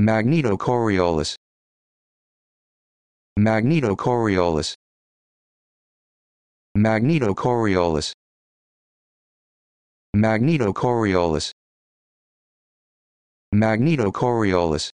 Magnetocoriolis Magnetocoriolis Magnetocoriolis Magnetocoriolis Magnetocoriolis